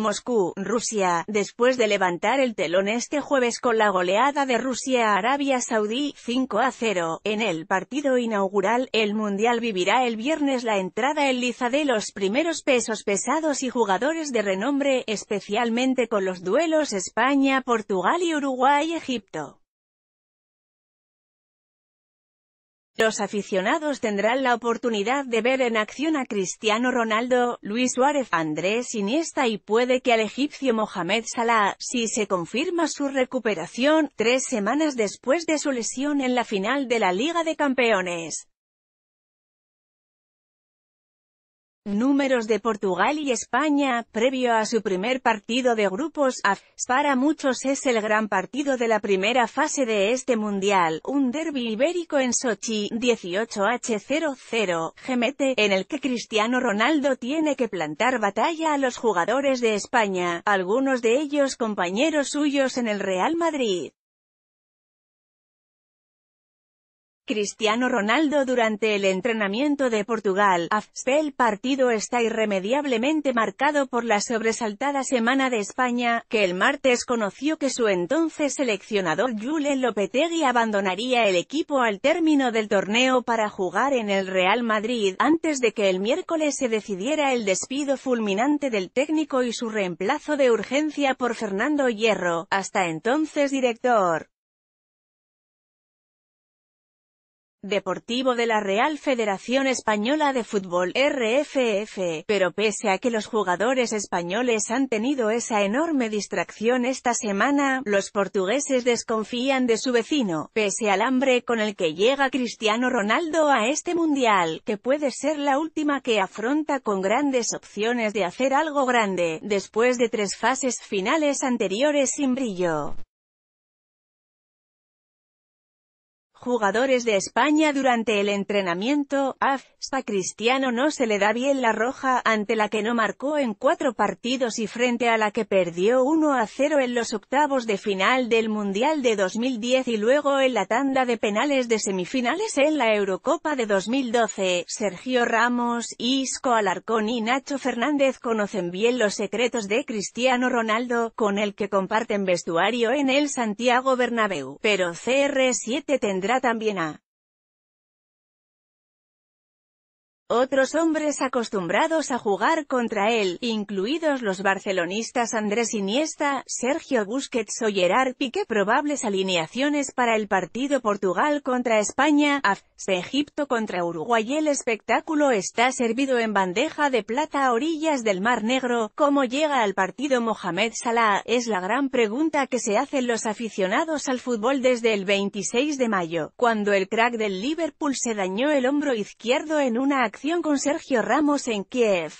Moscú, Rusia, después de levantar el telón este jueves con la goleada de Rusia a Arabia Saudí, 5 a 0, en el partido inaugural, el Mundial vivirá el viernes la entrada en liza de los primeros pesos pesados y jugadores de renombre, especialmente con los duelos España-Portugal y Uruguay-Egipto. Los aficionados tendrán la oportunidad de ver en acción a Cristiano Ronaldo, Luis Suárez, Andrés Iniesta y puede que al egipcio Mohamed Salah, si se confirma su recuperación, tres semanas después de su lesión en la final de la Liga de Campeones. Números de Portugal y España, previo a su primer partido de grupos Para muchos es el gran partido de la primera fase de este Mundial, un derby ibérico en Sochi, 18H00, GMT, en el que Cristiano Ronaldo tiene que plantar batalla a los jugadores de España, algunos de ellos compañeros suyos en el Real Madrid. Cristiano Ronaldo durante el entrenamiento de Portugal. el partido está irremediablemente marcado por la sobresaltada semana de España, que el martes conoció que su entonces seleccionador Julen Lopetegui abandonaría el equipo al término del torneo para jugar en el Real Madrid, antes de que el miércoles se decidiera el despido fulminante del técnico y su reemplazo de urgencia por Fernando Hierro, hasta entonces director. Deportivo de la Real Federación Española de Fútbol, RFF, pero pese a que los jugadores españoles han tenido esa enorme distracción esta semana, los portugueses desconfían de su vecino, pese al hambre con el que llega Cristiano Ronaldo a este Mundial, que puede ser la última que afronta con grandes opciones de hacer algo grande, después de tres fases finales anteriores sin brillo. jugadores de España durante el entrenamiento, hasta Cristiano no se le da bien la roja, ante la que no marcó en cuatro partidos y frente a la que perdió 1 a 0 en los octavos de final del Mundial de 2010 y luego en la tanda de penales de semifinales en la Eurocopa de 2012. Sergio Ramos, Isco Alarcón y Nacho Fernández conocen bien los secretos de Cristiano Ronaldo, con el que comparten vestuario en el Santiago Bernabéu, pero CR7 tendrá también a Otros hombres acostumbrados a jugar contra él, incluidos los barcelonistas Andrés Iniesta, Sergio Busquets o Gerard Piqué probables alineaciones para el partido Portugal contra España, AFS Egipto contra Uruguay el espectáculo está servido en bandeja de plata a orillas del Mar Negro, ¿cómo llega al partido Mohamed Salah? Es la gran pregunta que se hacen los aficionados al fútbol desde el 26 de mayo, cuando el crack del Liverpool se dañó el hombro izquierdo en una acción con Sergio Ramos en Kiev.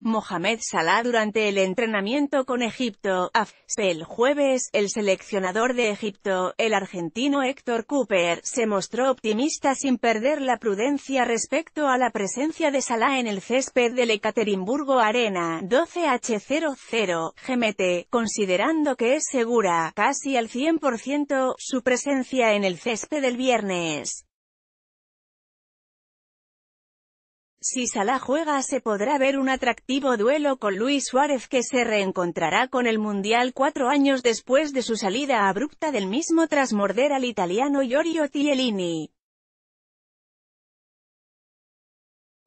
Mohamed Salah durante el entrenamiento con Egipto. El jueves, el seleccionador de Egipto, el argentino Héctor Cooper, se mostró optimista sin perder la prudencia respecto a la presencia de Salah en el césped del Ekaterimburgo Arena 12H00 GMT, considerando que es segura, casi al 100%, su presencia en el césped del viernes. Si Salah juega se podrá ver un atractivo duelo con Luis Suárez que se reencontrará con el Mundial cuatro años después de su salida abrupta del mismo tras morder al italiano Giorgio Chiellini.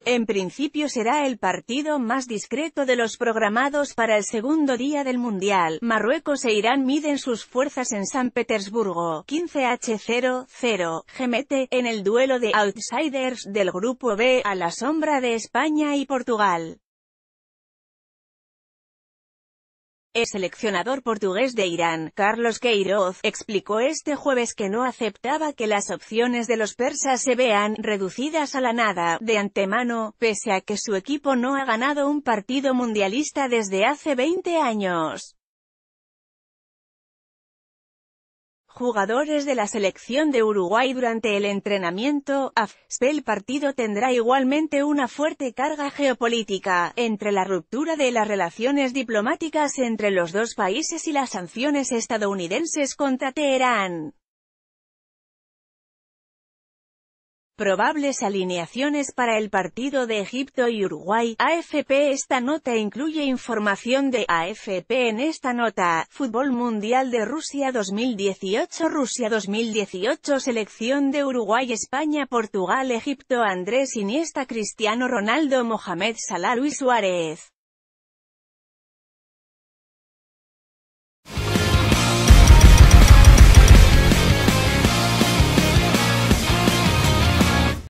En principio será el partido más discreto de los programados para el segundo día del Mundial. Marruecos e Irán miden sus fuerzas en San Petersburgo, 15H00, GMT, en el duelo de outsiders del Grupo B, a la sombra de España y Portugal. El seleccionador portugués de Irán, Carlos Queiroz, explicó este jueves que no aceptaba que las opciones de los persas se vean reducidas a la nada, de antemano, pese a que su equipo no ha ganado un partido mundialista desde hace 20 años. jugadores de la selección de Uruguay durante el entrenamiento AF. El partido tendrá igualmente una fuerte carga geopolítica, entre la ruptura de las relaciones diplomáticas entre los dos países y las sanciones estadounidenses contra Teherán. Probables alineaciones para el partido de Egipto y Uruguay. AFP Esta nota incluye información de AFP en esta nota. Fútbol Mundial de Rusia 2018 Rusia 2018 Selección de Uruguay España Portugal Egipto Andrés Iniesta Cristiano Ronaldo Mohamed Salah Luis Suárez